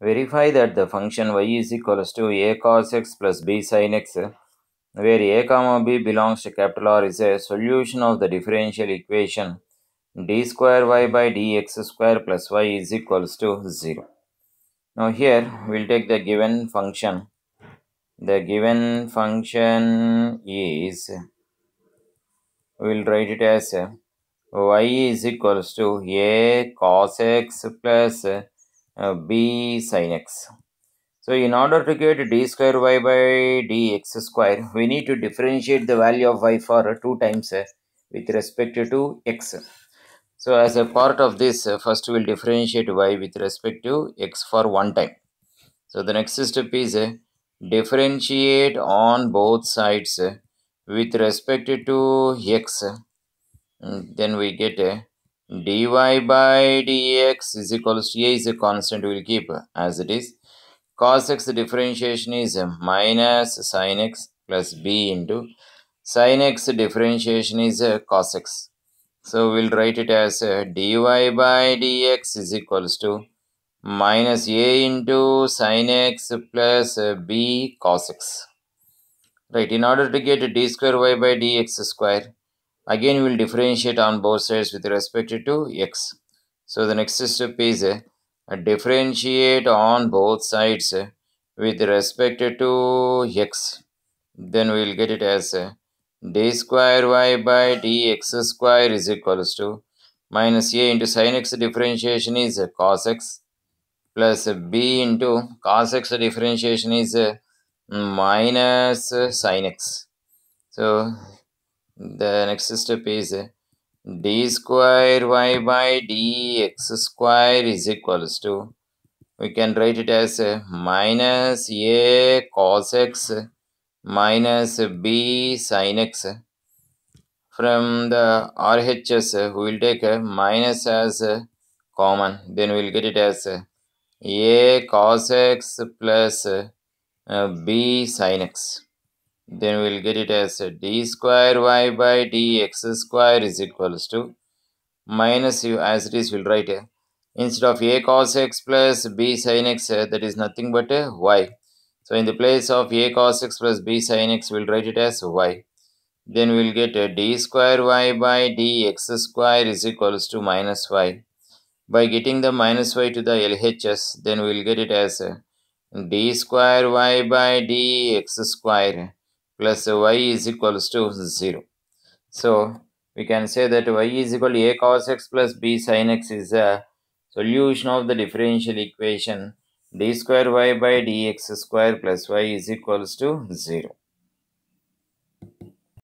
verify that the function y is equals to a cos x plus b sin x where a comma b belongs to capital R is a solution of the differential equation d square y by dx square plus y is equals to 0. Now here we'll take the given function. The given function is, we'll write it as y is equals to a cos x plus uh, b sine x. So in order to get d square y by dx square, we need to differentiate the value of y for 2 times uh, with respect to x. So as a part of this, uh, first we will differentiate y with respect to x for one time. So the next step is uh, differentiate on both sides with respect to x. And mm, then we get a dy by dx is equals to a is a constant we will keep as it is. Cos x differentiation is minus sin x plus b into sin x differentiation is cos x. So we'll write it as dy by dx is equals to minus a into sin x plus b cos x. Right, in order to get d square y by dx square, Again, we will differentiate on both sides with respect to x. So, the next step is uh, differentiate on both sides uh, with respect to x. Then we will get it as uh, d square y by dx square is equals to minus a into sin x differentiation is uh, cos x plus b into cos x differentiation is uh, minus sin x. So, the next step is d square y by dx square is equals to we can write it as minus a cos x minus b sin x from the RHS we will take minus as common then we will get it as a cos x plus b sin x then we'll get it as d square y by dx square is equals to minus u as it is we'll write a instead of a cos x plus b sin x uh, that is nothing but a y so in the place of a cos x plus b sin x we'll write it as y then we'll get a d square y by dx square is equals to minus y by getting the minus y to the LHS then we'll get it as d square y by dx square plus y is equals to 0. So we can say that y is equal to a cos x plus b sin x is a solution of the differential equation d square y by dx square plus y is equals to 0.